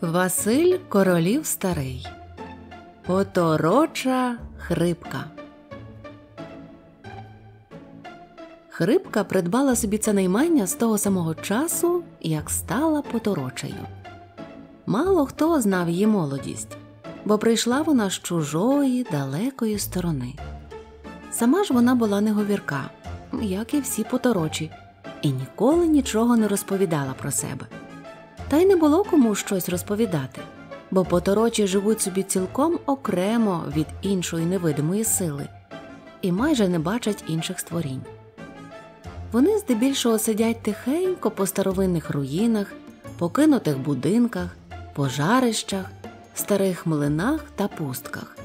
Василь Королів Старий Потороча хрипка. Хрипка придбала собі це наймання з того самого часу, як стала поторочею. Мало хто знав її молодість, бо прийшла вона з чужої далекої сторони. Сама ж вона була неговірка, як і всі поторочі, і ніколи нічого не розповідала про себе та й не було кому щось розповідати, бо поторочі живуть собі цілком окремо від іншої невидимої сили і майже не бачать інших створінь. Вони здебільшого сидять тихенько по старовинних руїнах, покинутих будинках, пожарищах, старих млинах та пустках.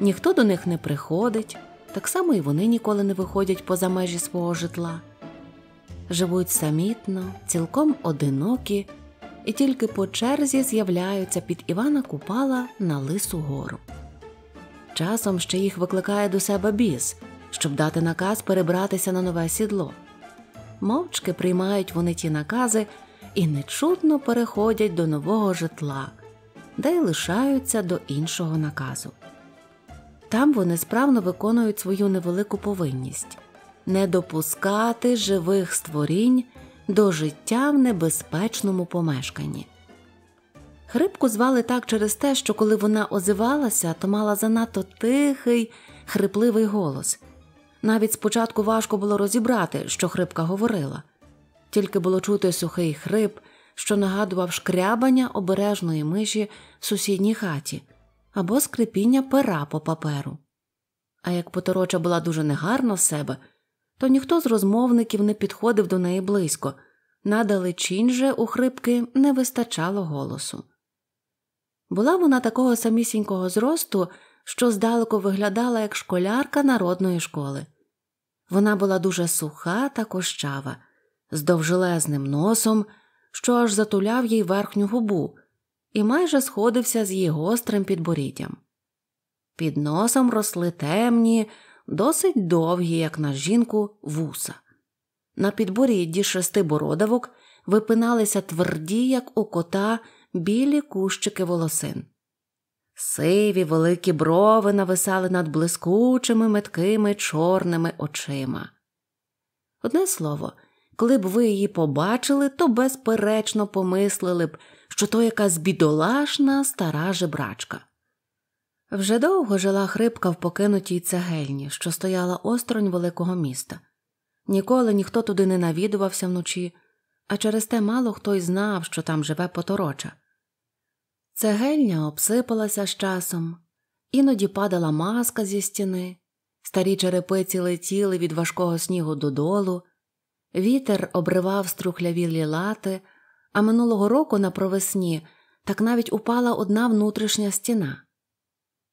Ніхто до них не приходить, так само і вони ніколи не виходять поза межі свого житла. Живуть самітно, цілком одинокі і тільки по черзі з'являються під Івана Купала на Лису гору. Часом ще їх викликає до себе біс, щоб дати наказ перебратися на нове сідло. Мовчки приймають вони ті накази і нечутно переходять до нового житла, де й лишаються до іншого наказу. Там вони справно виконують свою невелику повинність не допускати живих створінь до життя в небезпечному помешканні. Хрипку звали так через те, що коли вона озивалася, то мала занадто тихий, хрипливий голос. Навіть спочатку важко було розібрати, що хрипка говорила, тільки було чути сухий хрип, що нагадував шкрябання обережної миші в сусідній хаті або скрипіння пера по паперу. А як потороча була дуже негарно в себе, то ніхто з розмовників не підходив до неї близько, надалечінь же у хрипки не вистачало голосу. Була вона такого самісінького зросту, що здалеку виглядала як школярка народної школи. Вона була дуже суха та кощава, з довжелезним носом, що аж затуляв їй верхню губу, і майже сходився з її гострим підборіддям. Під носом росли темні, досить довгі, як на жінку, вуса. На підборідді шести бородавок випиналися тверді, як у кота, білі кущики волосин. Сиві великі брови нависали над блискучими меткими чорними очима. Одне слово, коли б ви її побачили, то безперечно помислили б, що то якась бідолашна стара жебрачка. Вже довго жила хрипка в покинутій цегельні, що стояла осторонь великого міста. Ніколи ніхто туди не навідувався вночі, а через те мало хто й знав, що там живе потороча. Цегельня обсипалася з часом, іноді падала маска зі стіни, старі черепиці летіли від важкого снігу додолу, вітер обривав струхлявілі лати, а минулого року на провесні так навіть упала одна внутрішня стіна.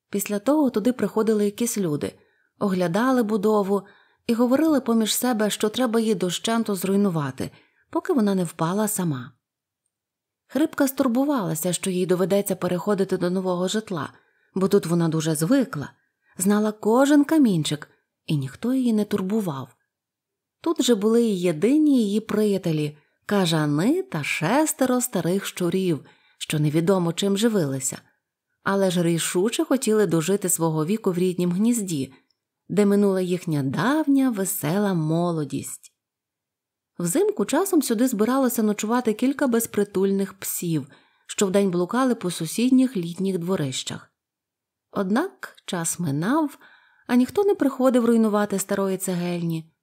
Після того туди приходили якісь люди, оглядали будову і говорили поміж себе, що треба її дощенту зруйнувати, поки вона не впала сама. Хрипка стурбувалася, що їй доведеться переходити до нового житла, бо тут вона дуже звикла, знала кожен камінчик, і ніхто її не турбував. Тут же були й єдині її приятелі кажани та шестеро старих щурів, що невідомо чим живилися але ж рішуче хотіли дожити свого віку в ріднім гнізді, де минула їхня давня весела молодість. Взимку часом сюди збиралося ночувати кілька безпритульних псів, що вдень блукали по сусідніх літніх дворищах. Однак час минав, а ніхто не приходив руйнувати старої цегельні.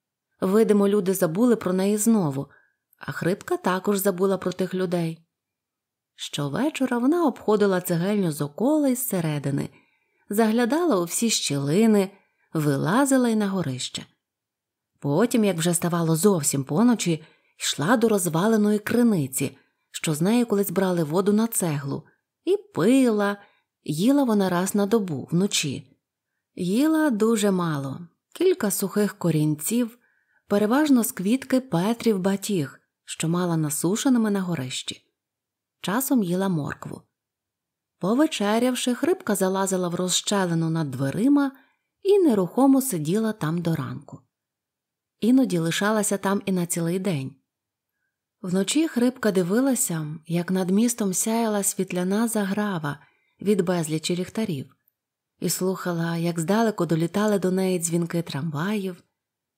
Видимо, люди забули про неї знову, а хрипка також забула про тих людей. Щовечора вона обходила цегельню з окола і зсередини, заглядала у всі щілини, вилазила й на горище. Потім, як вже ставало зовсім поночі, йшла до розваленої криниці, що з неї колись брали воду на цеглу, і пила, їла вона раз на добу вночі. Їла дуже мало, кілька сухих корінців, переважно з квітки Петрів батіг, що мала насушеними на горищі часом їла моркву. Повечерявши, хрипка залазила в розщелину над дверима і нерухомо сиділа там до ранку. Іноді лишалася там і на цілий день. Вночі хрипка дивилася, як над містом сяяла світляна заграва від безлічі ліхтарів, і слухала, як здалеку долітали до неї дзвінки трамваїв,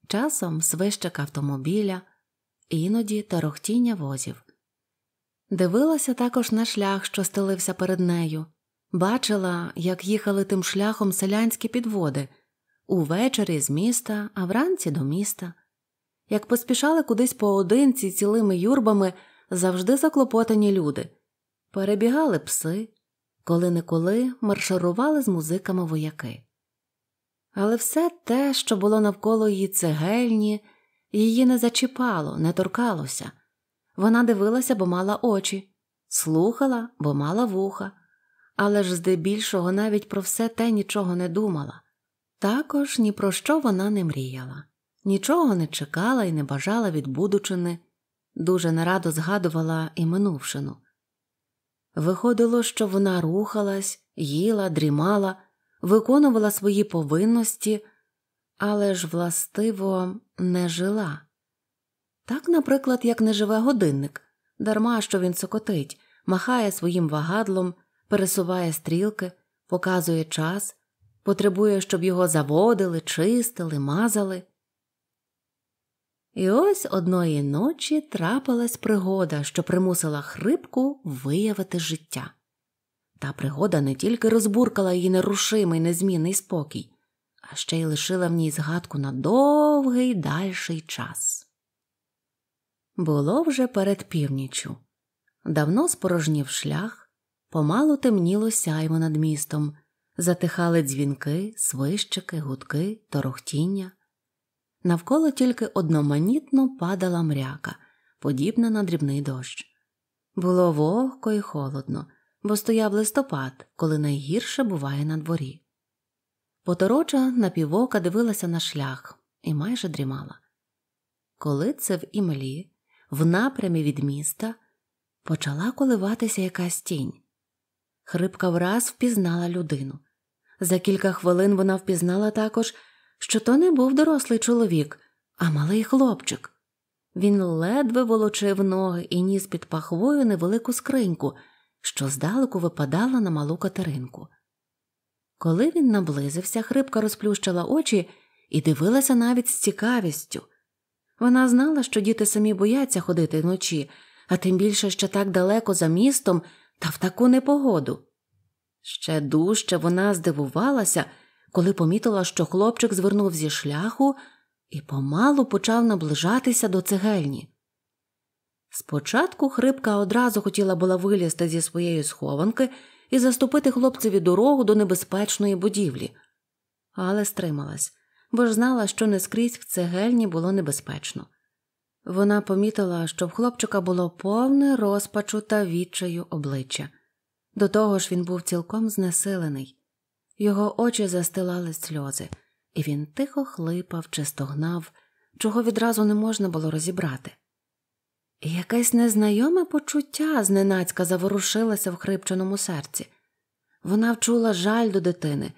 часом свищика автомобіля, іноді тарохтіння возів. Дивилася також на шлях, що стелився перед нею, бачила, як їхали тим шляхом селянські підводи увечері з міста, а вранці до міста, як поспішали кудись поодинці цілими юрбами завжди заклопотані люди, перебігали пси, коли неколи марширували з музиками вояки. Але все те, що було навколо її цегельні, її не зачіпало, не торкалося. Вона дивилася, бо мала очі, слухала, бо мала вуха, але ж здебільшого навіть про все те нічого не думала. Також ні про що вона не мріяла, нічого не чекала і не бажала від будучини, дуже нерадо згадувала і минувшину. Виходило, що вона рухалась, їла, дрімала, виконувала свої повинності, але ж, властиво, не жила. Так, наприклад, як неживе годинник, дарма що він сокотить, махає своїм вагадлом, пересуває стрілки, показує час, потребує, щоб його заводили, чистили, мазали. І ось одної ночі трапилась пригода, що примусила хрипку виявити життя. Та пригода не тільки розбуркала її нерушимий незмінний спокій, а ще й лишила в ній згадку на довгий дальший час. Було вже перед північю. Давно спорожнів шлях, помалу темніло сяйво над містом, затихали дзвінки, свищики, гудки, торохтіння. Навколо тільки одноманітно падала мряка, подібна на дрібний дощ. Було вогко і холодно, бо стояв листопад, коли найгірше буває на дворі. Потороча напівока дивилася на шлях і майже дрімала. Коли це в імлі в напрямі від міста, почала коливатися якась тінь. Хрипка враз впізнала людину. За кілька хвилин вона впізнала також, що то не був дорослий чоловік, а малий хлопчик. Він ледве волочив ноги і ніс під пахвою невелику скриньку, що здалеку випадала на малу катеринку. Коли він наблизився, хрипка розплющила очі і дивилася навіть з цікавістю. Вона знала, що діти самі бояться ходити вночі, а тим більше що так далеко за містом та в таку непогоду. Ще дужче вона здивувалася, коли помітила, що хлопчик звернув зі шляху і помалу почав наближатися до цегельні. Спочатку хрипка одразу хотіла була вилізти зі своєї схованки і заступити хлопцеві дорогу до небезпечної будівлі, але стрималась бо ж знала, що не скрізь в цегельні було небезпечно. Вона помітила, що в хлопчика було повне розпачу та відчаю обличчя. До того ж він був цілком знесилений, його очі застилали сльози, і він тихо хлипав чи стогнав, чого відразу не можна було розібрати. якесь незнайоме почуття зненацька заворушилося в хрипченому серці. Вона вчула жаль до дитини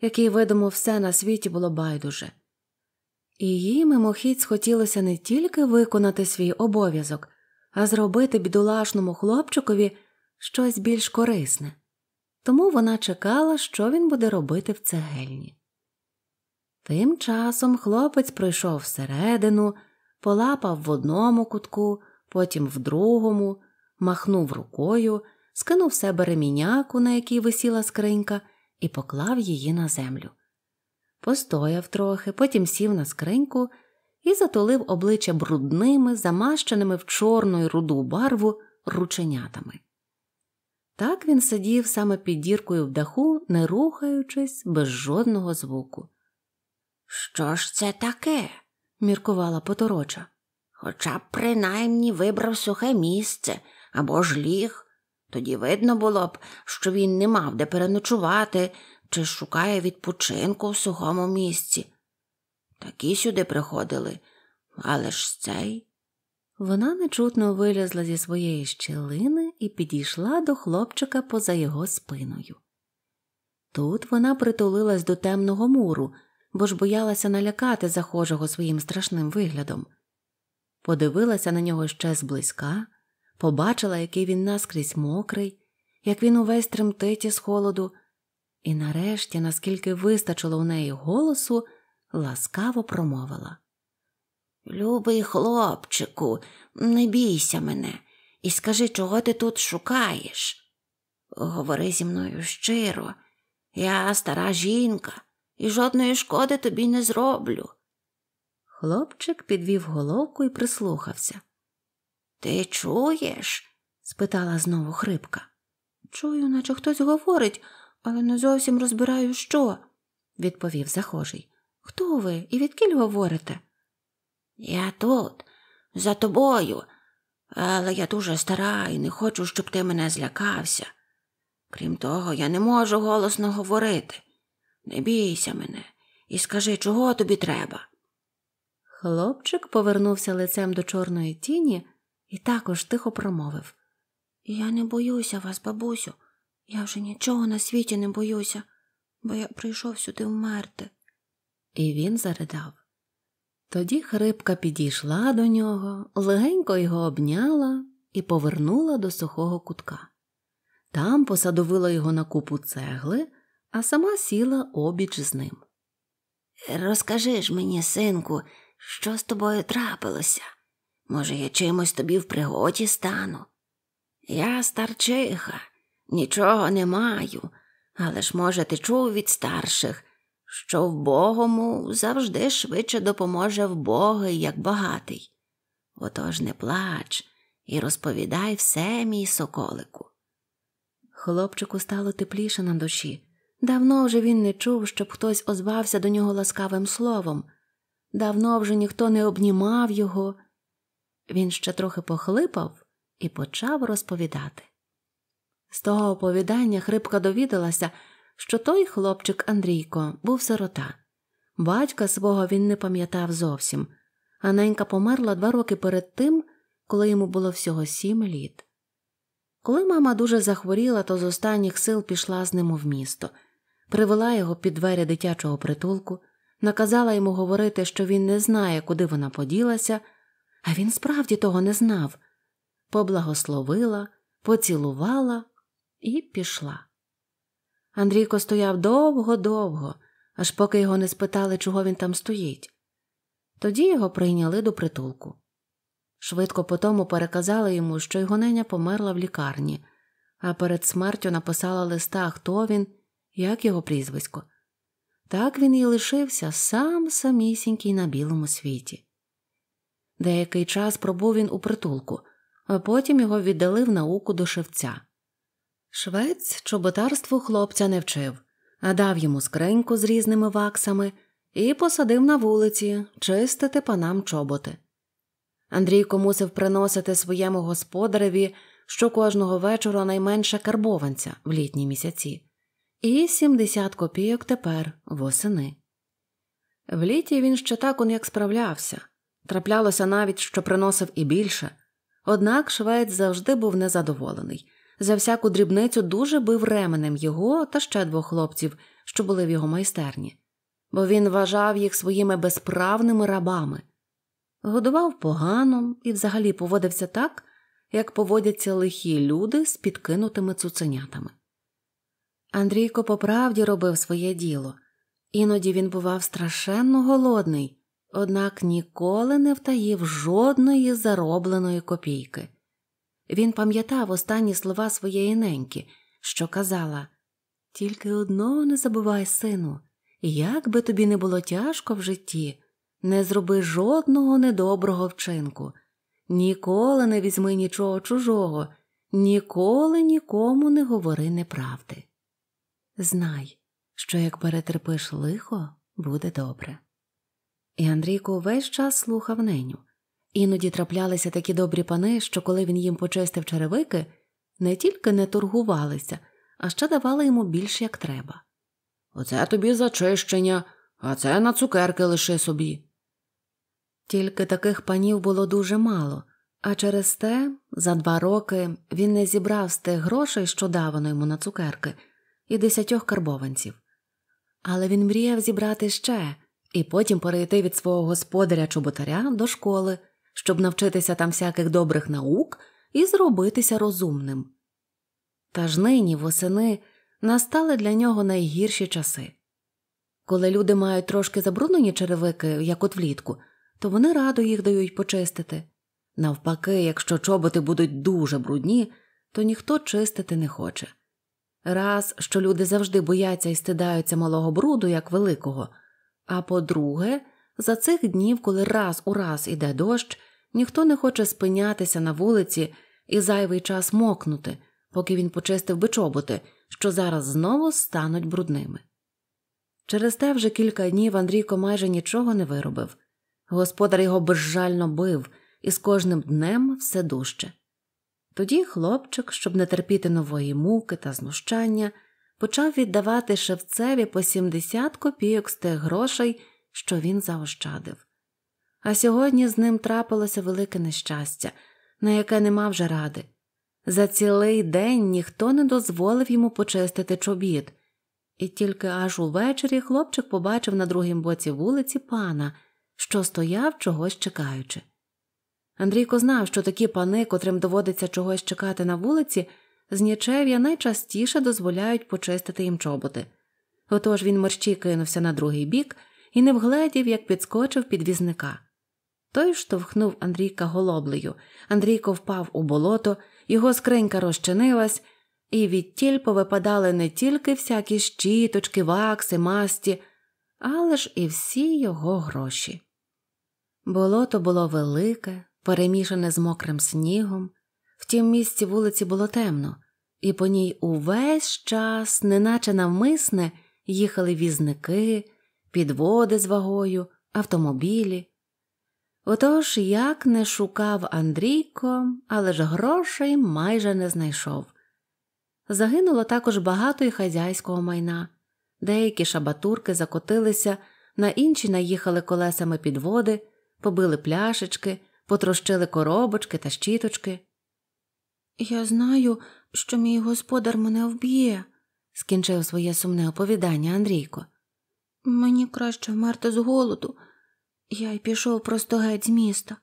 якій видимо все на світі було байдуже. І їй мимохідь схотілося не тільки виконати свій обов'язок, а зробити бідолашному хлопчикові щось більш корисне, тому вона чекала, що він буде робити в цегельні. Тим часом хлопець пройшов всередину, полапав в одному кутку, потім в другому, махнув рукою, скинув себе реміняку, на якій висіла скринька і поклав її на землю. Постояв трохи, потім сів на скриньку і затулив обличчя брудними, замащеними в чорну й руду барву рученятами. Так він сидів саме під діркою в даху, не рухаючись без жодного звуку. Що ж це таке? міркувала потороча. Хоча б принаймні вибрав сухе місце або ж ліг, тоді видно було б, що він не мав де переночувати чи шукає відпочинку в сухому місці. Такі сюди приходили, але ж цей. Вона нечутно вилізла зі своєї щелини і підійшла до хлопчика поза його спиною. Тут вона притулилась до темного муру, бо ж боялася налякати захожого своїм страшним виглядом. Подивилася на нього ще зблизька побачила, який він наскрізь мокрий, як він увесь тремтить із холоду, і нарешті, наскільки вистачило в неї голосу, ласкаво промовила. Любий хлопчику, не бійся мене і скажи, чого ти тут шукаєш. Говори зі мною щиро, я стара жінка, і жодної шкоди тобі не зроблю. Хлопчик підвів головку і прислухався. Ти чуєш? спитала знову хрипка. Чую, наче хтось говорить, але не зовсім розбираю, що, відповів захожий. Хто ви і відкіль говорите? Я тут, за тобою, але я дуже стара і не хочу, щоб ти мене злякався. Крім того, я не можу голосно говорити. Не бійся мене і скажи, чого тобі треба. Хлопчик повернувся лицем до чорної тіні і також тихо промовив Я не боюся вас, бабусю, я вже нічого на світі не боюся, бо я прийшов сюди вмерти. І він заридав. Тоді хрипка підійшла до нього, легенько його обняла і повернула до сухого кутка. Там посадовила його на купу цегли, а сама сіла обіч з ним. Розкажи ж мені, синку, що з тобою трапилося? Може, я чимось тобі в пригоді стану? Я старчиха, нічого не маю, але ж, може, ти чув від старших, що в Богому завжди швидше допоможе в Боги, як багатий. Отож не плач і розповідай все, мій соколику. Хлопчику стало тепліше на душі. Давно вже він не чув, щоб хтось озвався до нього ласкавим словом. Давно вже ніхто не обнімав його. Він ще трохи похлипав і почав розповідати. З того оповідання хрипка довідалася, що той хлопчик Андрійко був сирота. Батька свого він не пам'ятав зовсім, а ненька померла два роки перед тим, коли йому було всього сім літ. Коли мама дуже захворіла, то з останніх сил пішла з ним в місто, привела його під двері дитячого притулку, наказала йому говорити, що він не знає, куди вона поділася а він справді того не знав. Поблагословила, поцілувала і пішла. Андрійко стояв довго-довго, аж поки його не спитали, чого він там стоїть. Тоді його прийняли до притулку. Швидко по тому переказали йому, що його неня померла в лікарні, а перед смертю написала листа, хто він, як його прізвисько. Так він і лишився сам самісінький на білому світі. Деякий час пробув він у притулку, а потім його віддали в науку до шевця. Швець чоботарству хлопця не вчив, а дав йому скриньку з різними ваксами і посадив на вулиці чистити панам чоботи. Андрійко мусив приносити своєму господареві що кожного вечора найменше карбованця в літні місяці, і 70 копійок тепер восени. В літі він ще так он як справлявся. Траплялося навіть, що приносив і більше. Однак швець завжди був незадоволений. За всяку дрібницю дуже бив ременем його та ще двох хлопців, що були в його майстерні, бо він вважав їх своїми безправними рабами. Годував погано і взагалі поводився так, як поводяться лихі люди з підкинутими цуценятами. Андрійко по правді робив своє діло, іноді він бував страшенно голодний однак ніколи не втаїв жодної заробленої копійки. Він пам'ятав останні слова своєї неньки, що казала Тільки одного не забувай, сину, як би тобі не було тяжко в житті, не зроби жодного недоброго вчинку, ніколи не візьми нічого чужого, ніколи нікому не говори неправди. Знай, що як перетерпиш лихо, буде добре. І Андрійко весь час слухав неню. Іноді траплялися такі добрі пани, що коли він їм почистив черевики, не тільки не торгувалися, а ще давали йому більш як треба. Оце тобі зачищення, а це на цукерки лиши собі. Тільки таких панів було дуже мало, а через те за два роки він не зібрав з тих грошей, що давано йому на цукерки, і десятьох карбованців. Але він мріяв зібрати ще і потім перейти від свого господаря чоботаря до школи, щоб навчитися там всяких добрих наук і зробитися розумним. Та ж нині восени настали для нього найгірші часи. Коли люди мають трошки забруднені черевики, як от влітку, то вони радо їх дають почистити. Навпаки, якщо чоботи будуть дуже брудні, то ніхто чистити не хоче. Раз, що люди завжди бояться і стидаються малого бруду, як великого, а по-друге, за цих днів, коли раз у раз іде дощ, ніхто не хоче спинятися на вулиці і зайвий час мокнути, поки він почистив би чоботи, що зараз знову стануть брудними. Через те вже кілька днів Андрійко майже нічого не виробив. Господар його безжально бив і з кожним днем все дужче. Тоді хлопчик, щоб не терпіти нової муки та знущання, почав віддавати шевцеві по 70 копійок з тих грошей, що він заощадив. А сьогодні з ним трапилося велике нещастя, на яке нема вже ради. За цілий день ніхто не дозволив йому почистити чобіт, і тільки аж увечері хлопчик побачив на другім боці вулиці пана, що стояв чогось чекаючи. Андрійко знав, що такі пани, котрим доводиться чогось чекати на вулиці, Знічев'я найчастіше дозволяють почистити їм чоботи. Отож він мерщій кинувся на другий бік і не вгледів, як підскочив під візника. Той штовхнув Андрійка голоблею. Андрійко впав у болото, його скринька розчинилась, і від тіль повипадали не тільки всякі щіточки, вакси, масті, але ж і всі його гроші. Болото було велике, перемішане з мокрим снігом, тім місці вулиці було темно, і по ній увесь час, неначе навмисне, їхали візники, підводи з вагою, автомобілі. Отож, як не шукав Андрійко, але ж грошей майже не знайшов. Загинуло також багато і хазяйського майна, деякі шабатурки закотилися, на інші наїхали колесами підводи, побили пляшечки, потрощили коробочки та щіточки. Я знаю, що мій господар мене вб'є, скінчив своє сумне оповідання Андрійко. Мені краще вмерти з голоду. Я й пішов просто геть з міста.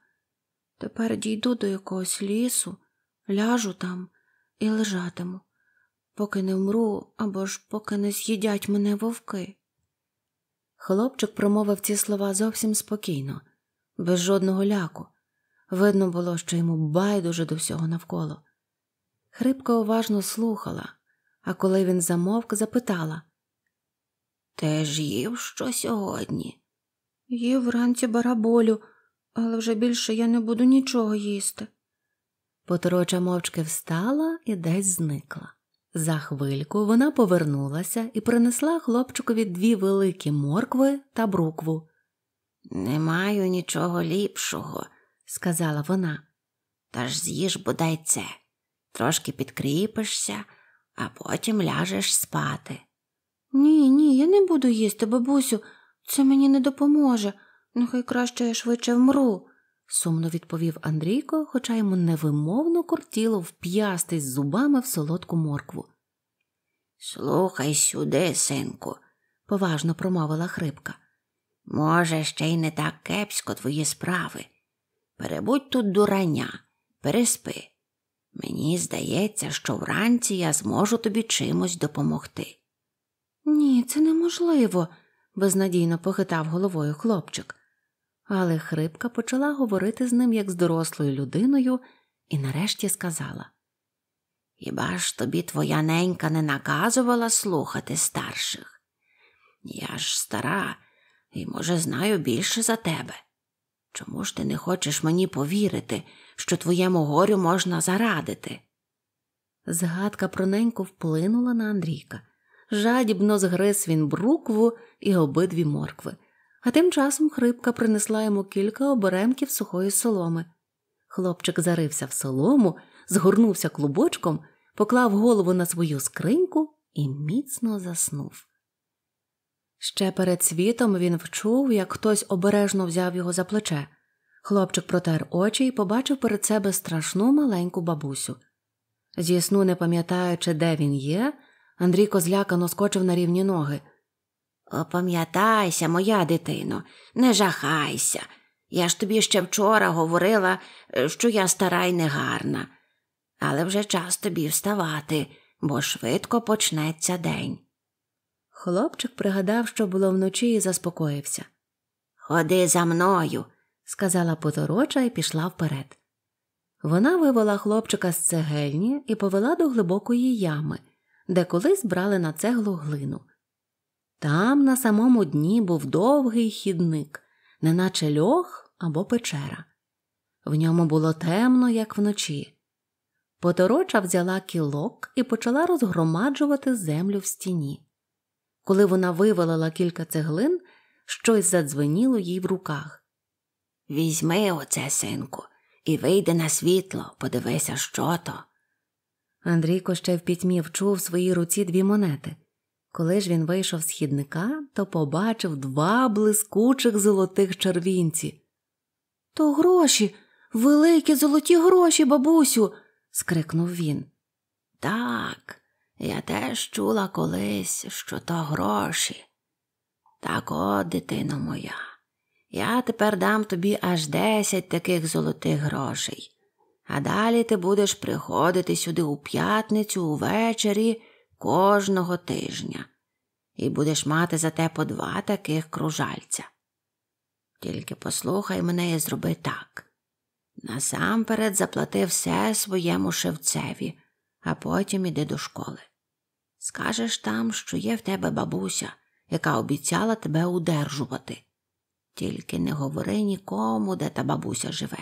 Тепер дійду до якогось лісу, ляжу там і лежатиму, поки не вмру або ж поки не з'їдять мене вовки. Хлопчик промовив ці слова зовсім спокійно, без жодного ляку. Видно було, що йому байдуже до всього навколо. Хрипко уважно слухала, а коли він замовк, запитала Ти ж їв що сьогодні? Їв вранці бараболю, але вже більше я не буду нічого їсти. Потороча мовчки встала і десь зникла. За хвильку вона повернулася і принесла хлопчикові дві великі моркви та брукву. Не маю нічого ліпшого, сказала вона, та ж з'їж бодай це трошки підкріпишся, а потім ляжеш спати. Ні, ні, я не буду їсти, бабусю, це мені не допоможе. Нехай краще я швидше вмру, сумно відповів Андрійко, хоча йому невимовно кортіло вп'ястись зубами в солодку моркву. Слухай сюди, синку, поважно промовила хрипка. Може, ще й не так кепсько твої справи. Перебудь тут дурання, переспи, Мені здається, що вранці я зможу тобі чимось допомогти. Ні, це неможливо, безнадійно похитав головою хлопчик, але хрипка почала говорити з ним як з дорослою людиною і нарешті сказала Хіба ж тобі твоя ненька не наказувала слухати старших? Я ж стара і, може, знаю більше за тебе. Чому ж ти не хочеш мені повірити? що твоєму горю можна зарадити. Згадка про неньку вплинула на Андрійка. Жадібно згриз він брукву і обидві моркви, а тим часом хрипка принесла йому кілька оберемків сухої соломи. Хлопчик зарився в солому, згорнувся клубочком, поклав голову на свою скриньку і міцно заснув. Ще перед світом він вчув, як хтось обережно взяв його за плече. Хлопчик протер очі і побачив перед себе страшну маленьку бабусю. Зі сну, не пам'ятаючи, де він є, Андрій козлякано скочив на рівні ноги. Опам'ятайся, моя дитино, не жахайся. Я ж тобі ще вчора говорила, що я стара й негарна, але вже час тобі вставати, бо швидко почнеться день. Хлопчик пригадав, що було вночі, і заспокоївся. Ходи за мною сказала потороча і пішла вперед. Вона вивела хлопчика з цегельні і повела до глибокої ями, де колись брали на цеглу глину. Там на самому дні був довгий хідник, неначе льох або печера. В ньому було темно, як вночі. Потороча взяла кілок і почала розгромаджувати землю в стіні. Коли вона вивалила кілька цеглин, щось задзвеніло їй в руках. Візьми оце, синку, і вийди на світло, подивися, що то. Андрійко ще в пітьмі вчув в своїй руці дві монети. Коли ж він вийшов з хідника, то побачив два блискучих золотих червінці. То гроші, великі золоті гроші, бабусю. скрикнув він. Так, я теж чула колись, що то гроші. Так от, дитино моя. Я тепер дам тобі аж десять таких золотих грошей. А далі ти будеш приходити сюди у п'ятницю увечері кожного тижня і будеш мати за те по два таких кружальця. Тільки послухай мене і зроби так. Насамперед заплати все своєму шевцеві, а потім іди до школи. Скажеш там, що є в тебе бабуся, яка обіцяла тебе удержувати. Тільки не говори нікому, де та бабуся живе.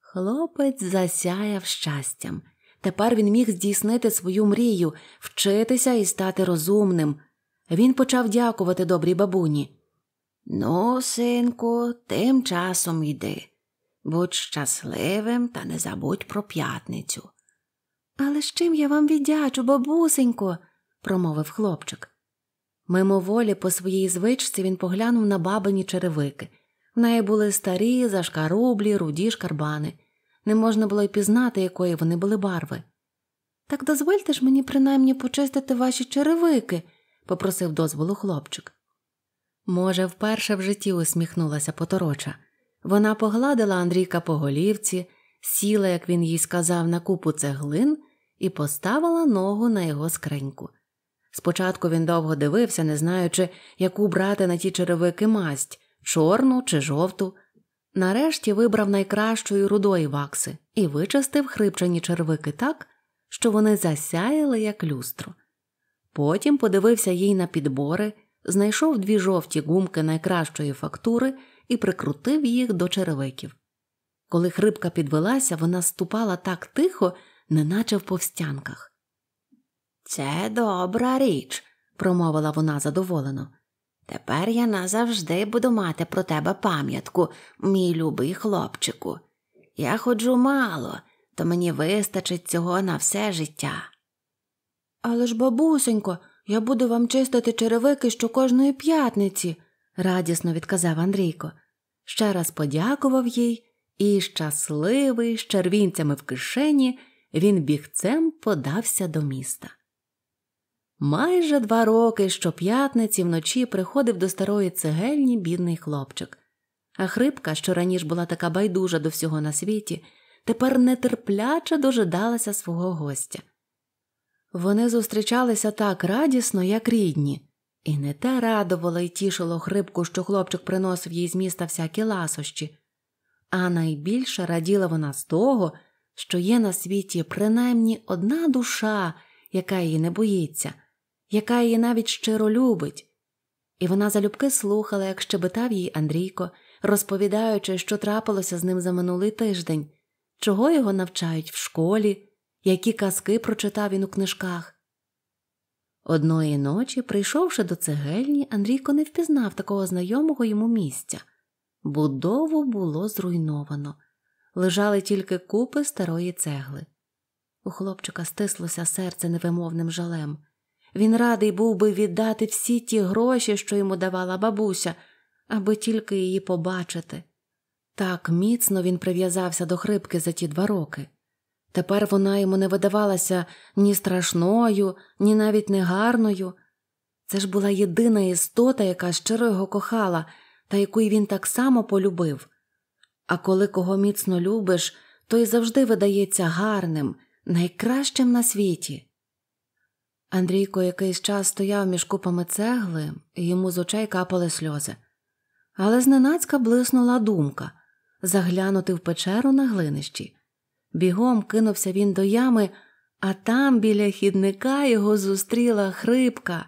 Хлопець засяяв щастям. Тепер він міг здійснити свою мрію, вчитися і стати розумним. Він почав дякувати добрій бабуні. Ну, синку, тим часом йди. Будь щасливим та не забудь про п'ятницю. Але з чим я вам віддячу, бабусенько, промовив хлопчик. Мимоволі, по своїй звичці, він поглянув на бабині черевики. В неї були старі, зашкарублі, руді шкарбани. Не можна було й пізнати, якої вони були барви. Так дозвольте ж мені принаймні почистити ваші черевики, попросив дозволу хлопчик. Може, вперше в житті усміхнулася потороча. Вона погладила Андрійка по голівці, сіла, як він їй сказав, на купу цеглин і поставила ногу на його скриньку. Спочатку він довго дивився, не знаючи, яку брати на ті черевики масть чорну чи жовту. Нарешті вибрав найкращої рудої вакси і вичистив хрипчені червики так, що вони засяяли як люстро. Потім подивився їй на підбори, знайшов дві жовті гумки найкращої фактури і прикрутив їх до черевиків. Коли хрипка підвелася, вона ступала так тихо, неначе в повстянках. Це добра річ, промовила вона задоволено. Тепер я назавжди буду мати про тебе пам'ятку, мій любий хлопчику. Я ходжу мало, то мені вистачить цього на все життя. Але ж, бабусенько, я буду вам чистити черевики щокожної п'ятниці, радісно відказав Андрійко. Ще раз подякував їй, і, щасливий, з червінцями в кишені, він бігцем подався до міста. Майже два роки щоп'ятниці вночі приходив до старої цегельні бідний хлопчик. А хрипка, що раніше була така байдужа до всього на світі, тепер нетерпляче дожидалася свого гостя. Вони зустрічалися так радісно, як рідні, і не те радувало й тішило хрипку, що хлопчик приносив їй з міста всякі ласощі, а найбільше раділа вона з того, що є на світі принаймні одна душа, яка її не боїться яка її навіть щиро любить. І вона залюбки слухала, як щебетав їй Андрійко, розповідаючи, що трапилося з ним за минулий тиждень, чого його навчають в школі, які казки прочитав він у книжках. Одної ночі, прийшовши до цегельні, Андрійко не впізнав такого знайомого йому місця. Будову було зруйновано, лежали тільки купи старої цегли. У хлопчика стислося серце невимовним жалем. Він радий був би віддати всі ті гроші, що йому давала бабуся, аби тільки її побачити. Так міцно він прив'язався до хрипки за ті два роки. Тепер вона йому не видавалася ні страшною, ні навіть негарною. Це ж була єдина істота, яка щиро його кохала, та яку й він так само полюбив. А коли кого міцно любиш, то й завжди видається гарним, найкращим на світі. Андрійко якийсь час стояв між купами цегли, і йому з очей капали сльози. Але зненацька блиснула думка заглянути в печеру на глинищі. Бігом кинувся він до ями, а там біля хідника його зустріла хрипка.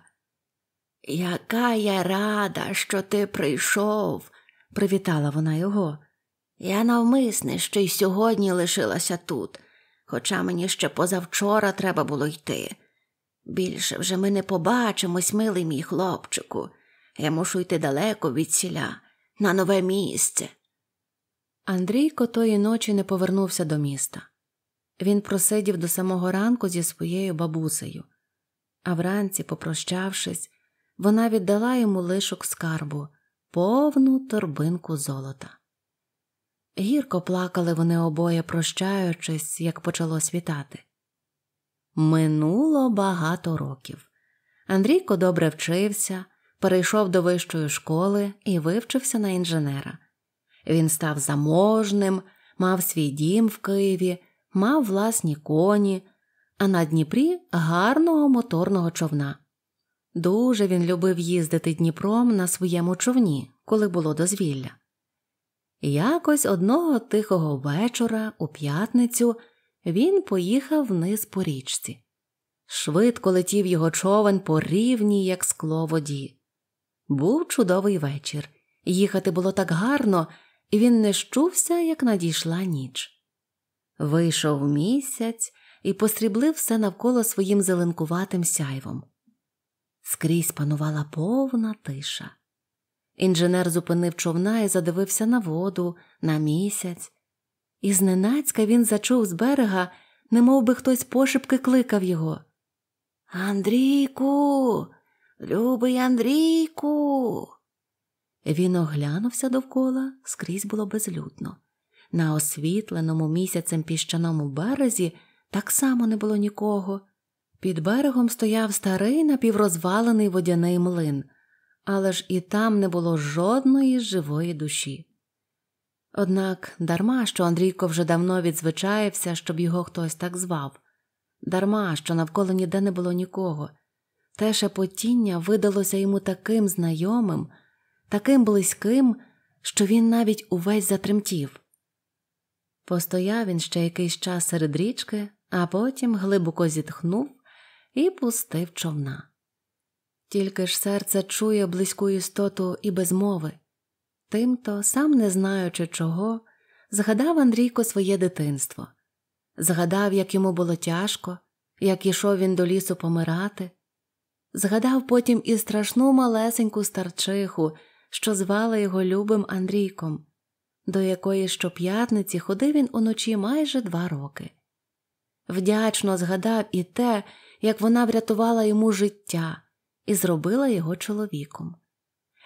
Яка я рада, що ти прийшов, привітала вона його. Я навмисне ще й сьогодні лишилася тут, хоча мені ще позавчора треба було йти. Більше вже ми не побачимось, милий мій хлопчику. Я мушу йти далеко від сіля, на нове місце. Андрійко тої ночі не повернувся до міста. Він просидів до самого ранку зі своєю бабусею, а вранці, попрощавшись, вона віддала йому лишок скарбу, повну торбинку золота. Гірко плакали вони обоє, прощаючись, як почало світати. Минуло багато років. Андрійко добре вчився, перейшов до вищої школи і вивчився на інженера. Він став заможним, мав свій дім в Києві, мав власні коні, а на Дніпрі гарного моторного човна. Дуже він любив їздити Дніпром на своєму човні, коли було дозвілля. Якось одного тихого вечора у п'ятницю він поїхав вниз по річці. Швидко летів його човен по рівній, як скло воді. Був чудовий вечір. Їхати було так гарно, і він не щувся, як надійшла ніч. Вийшов місяць і посріблив все навколо своїм зеленкуватим сяйвом. Скрізь панувала повна тиша. Інженер зупинив човна і задивився на воду, на місяць, і зненацька він зачув з берега, немов би хтось пошепки кликав його. Андрійку, любий Андрійку. Він оглянувся довкола, скрізь було безлюдно. На освітленому місяцем піщаному березі так само не було нікого. Під берегом стояв старий напіврозвалений водяний млин, але ж і там не було жодної живої душі. Однак дарма, що Андрійко вже давно відзвичаєвся, щоб його хтось так звав, дарма, що навколо ніде не було нікого, те шепотіння видалося йому таким знайомим, таким близьким, що він навіть увесь затремтів. Постояв він ще якийсь час серед річки, а потім глибоко зітхнув і пустив човна. Тільки ж серце чує близьку істоту і без мови. Тимто, сам не знаючи чого, згадав Андрійко своє дитинство, згадав, як йому було тяжко, як ішов він до лісу помирати, згадав потім і страшну малесеньку старчиху, що звала його любим Андрійком, до якої щоп'ятниці ходив він уночі майже два роки. Вдячно згадав і те, як вона врятувала йому життя і зробила його чоловіком.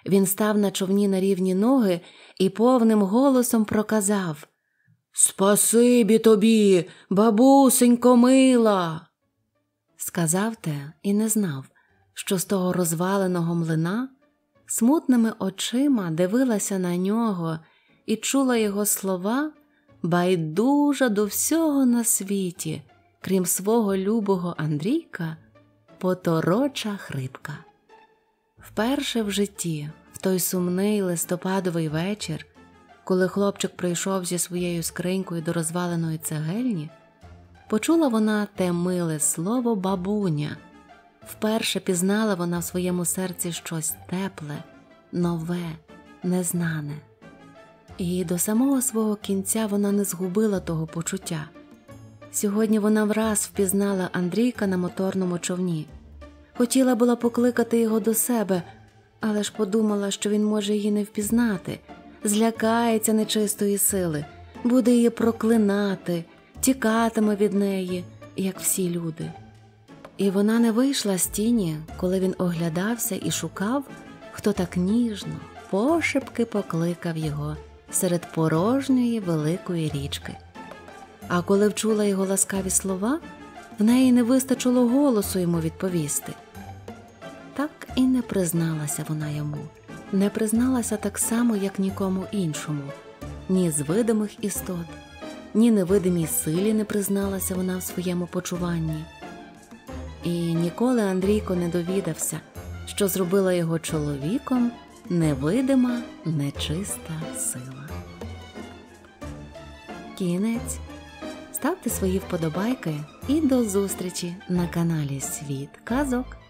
Він став на човні на рівні ноги і повним голосом проказав Спасибі тобі, бабусенько мила. Сказав те і не знав, що з того розваленого млина смутними очима дивилася на нього і чула його слова байдужа до всього на світі, крім свого любого Андрійка, потороча хрипка. Вперше в житті, в той сумний листопадовий вечір, коли хлопчик прийшов зі своєю скринькою до розваленої цегельні, почула вона те миле слово бабуня, вперше пізнала вона в своєму серці щось тепле, нове, незнане. І до самого свого кінця вона не згубила того почуття. Сьогодні вона враз впізнала Андрійка на моторному човні. Хотіла була покликати його до себе, але ж подумала, що він може її не впізнати, злякається нечистої сили, буде її проклинати, тікатиме від неї, як всі люди. І вона не вийшла з тіні, коли він оглядався і шукав, хто так ніжно, пошепки покликав його серед порожньої великої річки. А коли вчула його ласкаві слова, в неї не вистачило голосу йому відповісти. І не призналася вона йому, не призналася так само, як нікому іншому, ні з видимих істот, ні невидимій силі не призналася вона в своєму почуванні. І ніколи Андрійко не довідався, що зробила його чоловіком невидима, нечиста сила. Кінець. Ставте свої вподобайки і до зустрічі на каналі Світ Казок.